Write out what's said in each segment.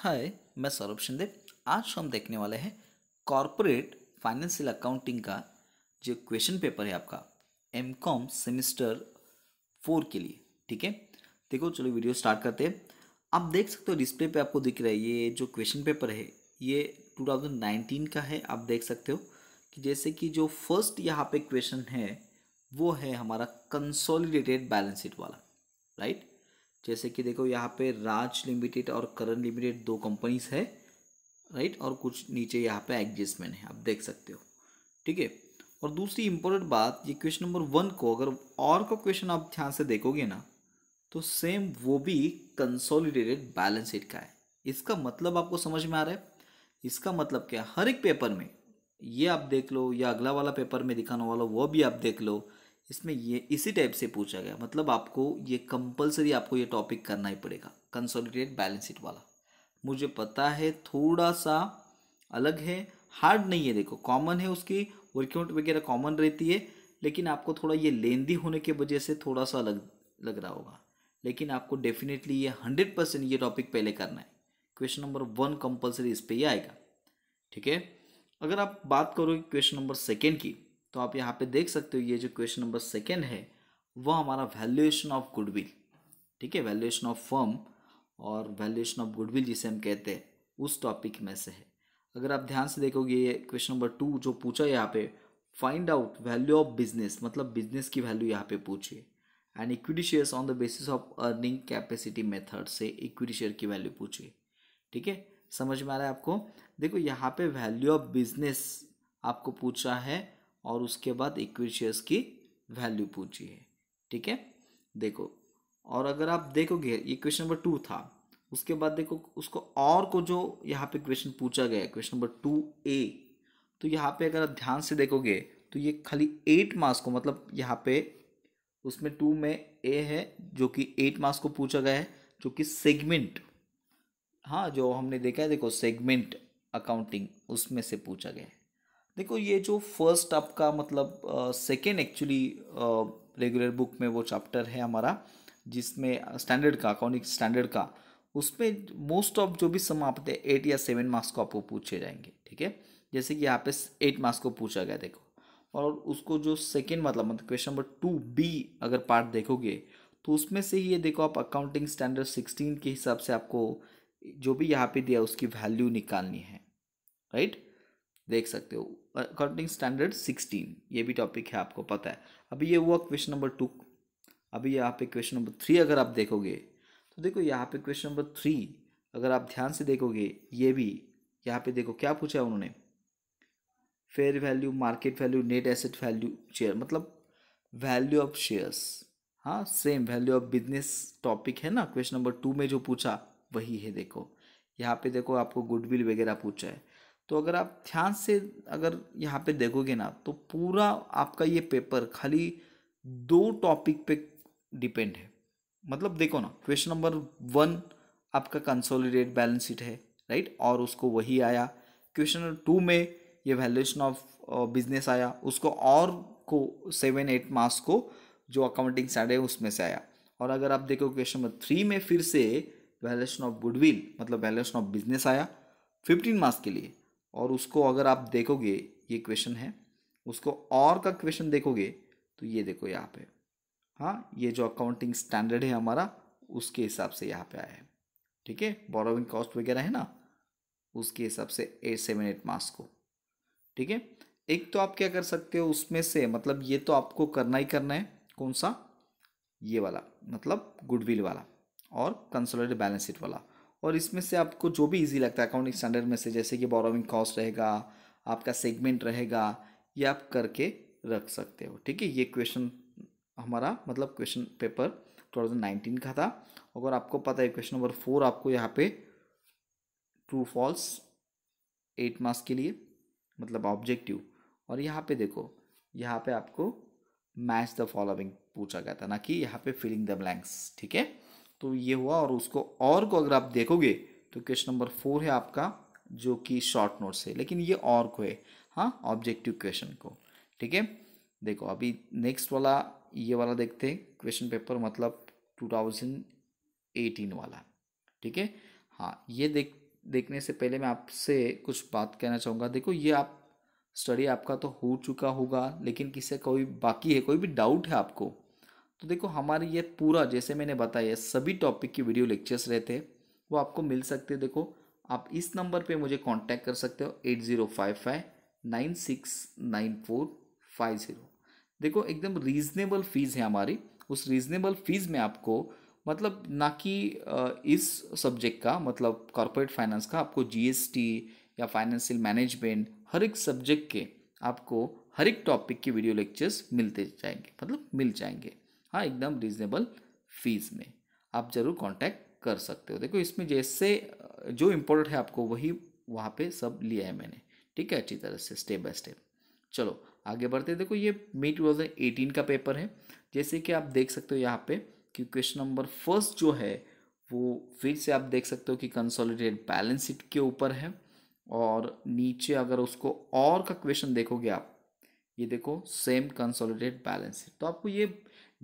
हाय मैं सौरभ शिंदे आज हम देखने वाले हैं कॉरपोरेट फाइनेंशियल अकाउंटिंग का जो क्वेश्चन पेपर है आपका एम कॉम सेमिस्टर फोर के लिए ठीक है देखो चलो वीडियो स्टार्ट करते हैं आप देख सकते हो डिस्प्ले पे आपको दिख रहा है ये जो क्वेश्चन पेपर है ये 2019 का है आप देख सकते हो कि जैसे कि जो फर्स्ट यहाँ पे क्वेश्चन है वो है हमारा कंसोलिडेटेड बैलेंस शीट वाला राइट जैसे कि देखो यहाँ पे राज लिमिटेड और करण लिमिटेड दो कंपनीज है राइट और कुछ नीचे यहाँ पे एडजस्टमेंट है आप देख सकते हो ठीक है और दूसरी इंपॉर्टेंट बात ये क्वेश्चन नंबर वन को अगर और का क्वेश्चन आप ध्यान से देखोगे ना तो सेम वो भी कंसोलिडेटेड बैलेंस शीट का है इसका मतलब आपको समझ में आ रहा है इसका मतलब क्या हर एक पेपर में ये आप देख लो या अगला वाला पेपर में दिखाने वाला वो भी आप देख लो इसमें ये इसी टाइप से पूछा गया मतलब आपको ये कंपलसरी आपको ये टॉपिक करना ही पड़ेगा कंसोलिडेट बैलेंस शीट वाला मुझे पता है थोड़ा सा अलग है हार्ड नहीं है देखो कॉमन है उसकी वर्कआउट वगैरह कॉमन रहती है लेकिन आपको थोड़ा ये लेंदी होने की वजह से थोड़ा सा अलग लग रहा होगा लेकिन आपको डेफिनेटली ये हंड्रेड परसेंट ये टॉपिक पहले करना है क्वेश्चन नंबर वन कंपलसरी इस पर ही आएगा ठीक है अगर आप बात करोगे क्वेश्चन नंबर सेकेंड की तो आप यहाँ पे देख सकते हो ये जो क्वेश्चन नंबर सेकेंड है वह हमारा वैल्यूएशन ऑफ गुडविल ठीक है वैल्यूएशन ऑफ फर्म और वैल्यूएशन ऑफ गुडविल जिसे हम कहते हैं उस टॉपिक में से है अगर आप ध्यान से देखोगे ये क्वेश्चन नंबर टू जो पूछा यहाँ पे find out value of business मतलब बिजनेस की वैल्यू यहाँ पे पूछिए and equity share on the basis of earning capacity method से इक्विटी शेयर की वैल्यू पूछिए ठीक है समझ में आ रहा है आपको देखो यहाँ पे वैल्यू ऑफ बिजनेस आपको पूछा है और उसके बाद इक्विटी शेयर्स की वैल्यू पूछी है ठीक है देखो और अगर आप देखोगे ये क्वेश्चन नंबर टू था उसके बाद देखो उसको और को जो यहाँ पे क्वेश्चन पूछा गया है क्वेश्चन नंबर टू ए तो यहाँ पे अगर आप ध्यान से देखोगे तो ये खाली एट मार्क्स को मतलब यहाँ पे उसमें टू में ए है जो कि एट मार्क्स को पूछा गया है जो कि सेगमेंट हाँ जो हमने देखा है देखो सेगमेंट अकाउंटिंग उसमें से पूछा गया है देखो ये जो फर्स्ट आपका मतलब सेकेंड एक्चुअली रेगुलर बुक में वो चैप्टर है हमारा जिसमें स्टैंडर्ड का अकाउंटिंग स्टैंडर्ड का उसमें मोस्ट ऑफ जो भी सम है एट या सेवन मार्क्स को आपको पूछे जाएंगे ठीक है जैसे कि यहाँ पे एट मार्क्स को पूछा गया देखो और उसको जो सेकेंड मतलब मतलब क्वेश्चन नंबर टू बी अगर पार्ट देखोगे तो उसमें से ये देखो आप अकाउंटिंग स्टैंडर्ड सिक्सटीन के हिसाब से आपको जो भी यहाँ पे दिया उसकी वैल्यू निकालनी है राइट देख सकते हो अकॉर्डिंग स्टैंडर्ड सिक्सटीन ये भी टॉपिक है आपको पता है अभी ये हुआ क्वेश्चन नंबर टू अभी यहाँ पे क्वेश्चन नंबर थ्री अगर आप देखोगे तो देखो यहाँ पे क्वेश्चन नंबर थ्री अगर आप ध्यान से देखोगे ये भी यहाँ पे देखो क्या पूछा है उन्होंने fair value market value net asset value share मतलब वैल्यू ऑफ शेयर्स हाँ same value of business topic है ना क्वेश्चन नंबर टू में जो पूछा वही है देखो यहाँ पे देखो आपको गुडविल वगैरह पूछा है तो अगर आप ध्यान से अगर यहाँ पे देखोगे ना तो पूरा आपका ये पेपर खाली दो टॉपिक पे डिपेंड है मतलब देखो ना क्वेश्चन नंबर वन आपका कंसोलिडेट बैलेंस शीट है राइट और उसको वही आया क्वेश्चन नंबर टू में ये वैल्यूएशन ऑफ बिजनेस आया उसको और को सेवन एट मार्क्स को जो अकाउंटिंग साइड है उसमें से आया और अगर आप देखो क्वेश्चन नंबर थ्री में फिर से वैल्यूएशन ऑफ गुडविल मतलब वैल्यूएशन ऑफ बिजनेस आया फिफ्टीन मार्क्स के लिए और उसको अगर आप देखोगे ये क्वेश्चन है उसको और का क्वेश्चन देखोगे तो ये देखो यहाँ पे हाँ ये जो अकाउंटिंग स्टैंडर्ड है हमारा उसके हिसाब से यहाँ पे आया है ठीक है बोरोविंग कॉस्ट वगैरह है ना उसके हिसाब से एट सेवन एट मार्क्स को ठीक है एक तो आप क्या कर सकते हो उसमें से मतलब ये तो आपको करना ही करना है कौन सा ये वाला मतलब गुडविल वाला और कंसोलेटेड बैलेंस शीट वाला और इसमें से आपको जो भी इजी लगता है अकाउंटिंग स्टैंडर्ड में से जैसे कि बोरोविंग कॉस्ट रहेगा आपका सेगमेंट रहेगा ये आप करके रख सकते हो ठीक है ये क्वेश्चन हमारा मतलब क्वेश्चन पेपर टू का था अगर आपको पता है क्वेश्चन नंबर फोर आपको यहाँ पे ट्रू फॉल्स एट मार्क्स के लिए मतलब ऑब्जेक्टिव और यहाँ पे देखो यहाँ पे आपको मैच द फॉलोइंग पूछा गया था ना कि यहाँ पे फिलिंग द ब्लैंक्स ठीक है तो ये हुआ और उसको और को अगर आप देखोगे तो क्वेश्चन नंबर फोर है आपका जो कि शॉर्ट नोट्स है लेकिन ये और को है हाँ ऑब्जेक्टिव क्वेश्चन को ठीक है देखो अभी नेक्स्ट वाला ये वाला देखते हैं क्वेश्चन पेपर मतलब 2018 वाला ठीक है हाँ ये देख देखने से पहले मैं आपसे कुछ बात कहना चाहूँगा देखो ये आप स्टडी आपका तो हो चुका होगा लेकिन किससे कोई बाकी है कोई भी डाउट है आपको तो देखो हमारे ये पूरा जैसे मैंने बताया सभी टॉपिक की वीडियो लेक्चर्स रहते हैं वो आपको मिल सकते हैं देखो आप इस नंबर पे मुझे कांटेक्ट कर सकते हो at zero five five nine six nine four five zero देखो एकदम रीज़नेबल फ़ीस है हमारी उस रीज़नेबल फ़ीस में आपको मतलब ना कि इस सब्जेक्ट का मतलब कॉरपोरेट फाइनेंस का आपको जी या फाइनेंशियल मैनेजमेंट हर एक सब्जेक्ट के आपको हर एक टॉपिक के वीडियो लेक्चर्स मिलते जाएंगे मतलब मिल जाएंगे हाँ एकदम रीजनेबल फीस में आप ज़रूर कांटेक्ट कर सकते हो देखो इसमें जैसे जो इम्पोर्टेंट है आपको वही वहाँ पे सब लिया है मैंने ठीक है अच्छी तरह से स्टेप बाय स्टेप चलो आगे बढ़ते देखो ये मई टू थाउजेंड एटीन का पेपर है जैसे कि आप देख सकते हो यहाँ पे कि क्वेश्चन नंबर फर्स्ट जो है वो फिर से आप देख सकते हो कि कंसोलिडेटेड बैलेंस शीट के ऊपर है और नीचे अगर उसको और का क्वेश्चन देखोगे आप ये देखो सेम कंसोलिडेटेड बैलेंस शीट तो आपको ये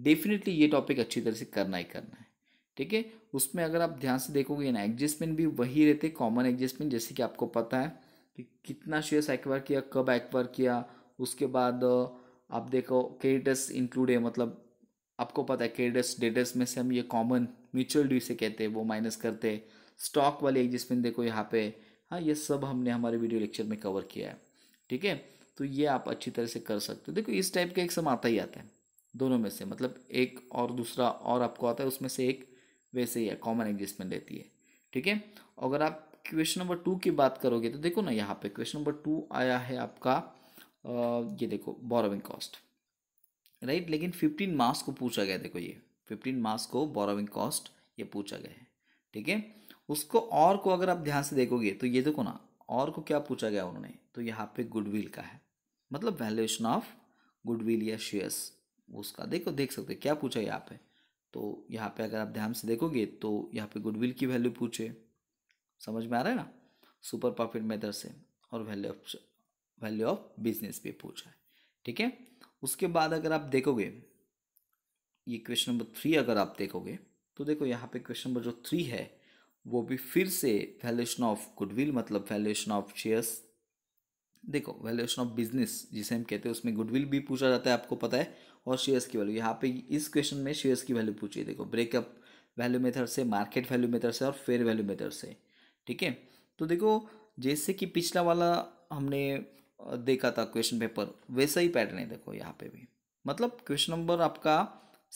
डेफिनेटली ये टॉपिक अच्छी तरह से करना ही करना है ठीक है उसमें अगर आप ध्यान से देखोगे ना एडजस्टमेंट भी वही रहते कॉमन एडजस्टमेंट जैसे कि आपको पता है कि कितना शेयर्स एक्वायर किया कब एक्वायर किया उसके बाद आप देखो क्रेडिटर्स इंक्लूड है मतलब आपको पता है क्रेडिटर्स डेटर्स में से हम ये कॉमन म्यूचुअल ड्यू से कहते हैं वो माइनस करते हैं स्टॉक वाली एडजस्टमेंट देखो यहाँ पे हाँ ये सब हमने हमारे वीडियो लेक्चर में कवर किया है ठीक है तो ये आप अच्छी तरह से कर सकते हो देखो इस टाइप का एक सम आता ही आता है दोनों में से मतलब एक और दूसरा और आपको आता है उसमें से एक वैसे ही है कॉमन एग्जिस्टमेंट रहती है ठीक है अगर आप क्वेश्चन नंबर टू की बात करोगे तो देखो ना यहाँ पे क्वेश्चन नंबर टू आया है आपका ये देखो बोरोविंग कॉस्ट राइट लेकिन फिफ्टीन मार्क्स को पूछा गया देखो ये फिफ्टीन मार्क्स को बोरोविंग कॉस्ट ये पूछा गया है ठीक है उसको और को अगर आप ध्यान से देखोगे तो ये देखो ना और को क्या पूछा गया उन्होंने तो यहाँ पे गुडविल का है मतलब वैल्यूएशन ऑफ गुडविल या शेयर्स उसका देखो देख सकते क्या पूछा यहाँ पे तो यहाँ पे अगर आप ध्यान से देखोगे तो यहाँ पे गुडविल की वैल्यू पूछे समझ में आ रहा है ना सुपर प्रॉफिट मेथड से और value of value of business भी पूछा है ठीक है उसके बाद अगर आप देखोगे ये क्वेश्चन नंबर थ्री अगर आप देखोगे तो देखो यहाँ पे क्वेश्चन नंबर जो थ्री है वो भी फिर से वैल्यूएशन ऑफ गुडविल मतलब वैल्यूएशन ऑफ शेयर्स देखो वैल्यूएशन ऑफ बिजनेस जिसे हम कहते हैं उसमें गुडविल भी पूछा जाता है आपको पता है और शेयर्स की वैल्यू यहाँ पे इस क्वेश्चन में शेयर्स की वैल्यू पूछिए देखो ब्रेकअप वैल्यू मेथड से मार्केट वैल्यू मेथड से और फेयर वैल्यू मेथड से ठीक है तो देखो जैसे कि पिछला वाला हमने देखा था क्वेश्चन पेपर वैसा ही पैटर्न है देखो यहाँ पे भी मतलब क्वेश्चन नंबर आपका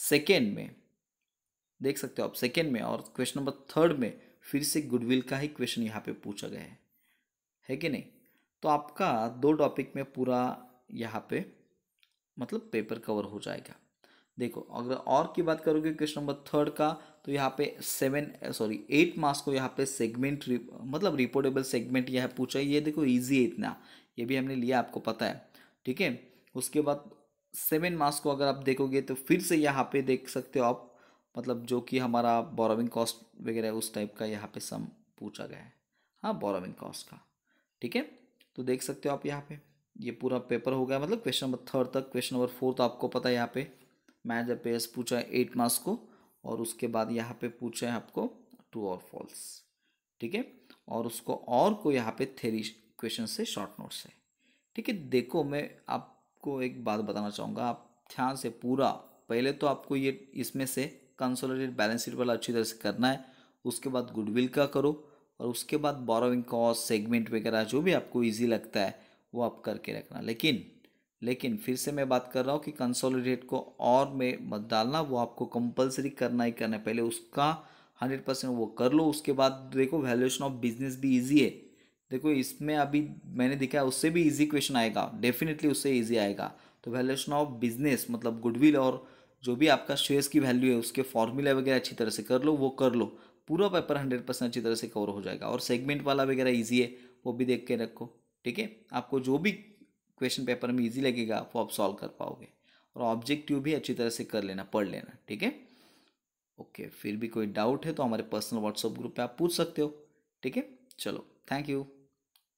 सेकेंड में देख सकते हो आप सेकेंड में और क्वेश्चन नंबर थर्ड में फिर से गुडविल का ही क्वेश्चन यहाँ पे पूछा गया है है कि नहीं तो आपका दो टॉपिक में पूरा यहाँ पे मतलब पेपर कवर हो जाएगा देखो अगर और की बात करोगे क्वेश्चन नंबर थर्ड का तो यहाँ पे सेवन सॉरी एट मार्क्स को यहाँ पे सेगमेंट रिप, मतलब रिपोर्टेबल सेगमेंट यह पूछा ये देखो इजी है इतना ये भी हमने लिया आपको पता है ठीक है उसके बाद सेवन मार्क्स को अगर आप देखोगे तो फिर से यहाँ पे देख सकते हो आप मतलब जो कि हमारा बोरोविंग कॉस्ट वगैरह उस टाइप का यहाँ पे सम पूछा गया है हाँ बोरोविंग कॉस्ट का ठीक है तो देख सकते हो आप यहाँ पर ये पूरा पेपर हो गया मतलब क्वेश्चन नंबर थर्ड तक क्वेश्चन नंबर फोर तो आपको पता है यहाँ पे मैं जब पे पूछा है एट मार्क्स को और उसके बाद यहाँ पे पूछा है आपको टू और फॉल्स ठीक है और उसको और को यहाँ पे थेरी क्वेश्चन से शॉर्ट नोट्स है ठीक है देखो मैं आपको एक बात बताना चाहूँगा आप ध्यान से पूरा पहले तो आपको ये इसमें से कंसोलिडेट बैलेंस शीट वाला अच्छी तरह से करना है उसके बाद गुडविल का करो और उसके बाद बोरोविंग कॉस्ट सेगमेंट वगैरह जो भी आपको ईजी लगता है वो आप करके रखना लेकिन लेकिन फिर से मैं बात कर रहा हूँ कि कंसोलिडेट को और में मत डालना वो आपको कंपलसरी करना ही करना है पहले उसका हंड्रेड परसेंट वो कर लो उसके बाद देखो वैल्यूएशन ऑफ बिजनेस भी ईजी है देखो इसमें अभी मैंने देखा उससे भी ईजी क्वेश्चन आएगा डेफिनेटली उससे ईजी आएगा तो वैल्यूएशन ऑफ बिजनेस मतलब गुडविल और जो भी आपका शेयर्स की वैल्यू है उसके फॉर्मूला वगैरह अच्छी तरह से कर लो वो कर लो पूरा पेपर हंड्रेड परसेंट अच्छी तरह से कवर हो जाएगा और सेगमेंट वाला वगैरह ईजी है वो भी देख के रखो ठीक है आपको जो भी क्वेश्चन पेपर में ईजी लगेगा वो आप सॉल्व कर पाओगे और ऑब्जेक्टिव भी अच्छी तरह से कर लेना पढ़ लेना ठीक है ओके फिर भी कोई डाउट है तो हमारे पर्सनल व्हाट्सएप ग्रुप पे आप पूछ सकते हो ठीक है चलो थैंक यू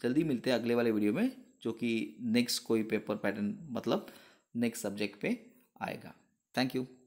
जल्दी मिलते हैं अगले वाले वीडियो में जो कि नेक्स्ट कोई पेपर पैटर्न मतलब नेक्स्ट सब्जेक्ट पे आएगा थैंक यू